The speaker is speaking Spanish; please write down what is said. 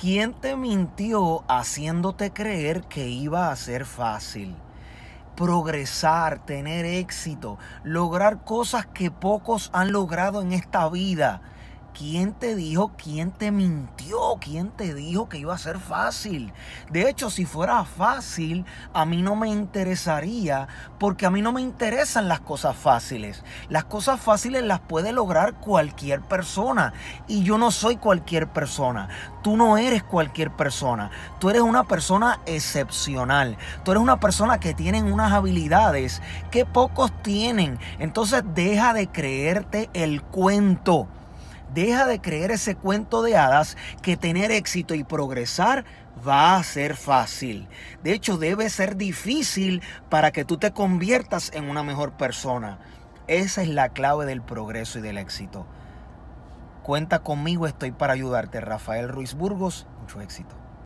¿Quién te mintió haciéndote creer que iba a ser fácil? Progresar, tener éxito, lograr cosas que pocos han logrado en esta vida ¿Quién te dijo, quién te mintió, quién te dijo que iba a ser fácil? De hecho, si fuera fácil, a mí no me interesaría porque a mí no me interesan las cosas fáciles. Las cosas fáciles las puede lograr cualquier persona y yo no soy cualquier persona. Tú no eres cualquier persona. Tú eres una persona excepcional. Tú eres una persona que tiene unas habilidades que pocos tienen. Entonces deja de creerte el cuento Deja de creer ese cuento de hadas que tener éxito y progresar va a ser fácil. De hecho, debe ser difícil para que tú te conviertas en una mejor persona. Esa es la clave del progreso y del éxito. Cuenta conmigo, estoy para ayudarte. Rafael Ruiz Burgos, mucho éxito.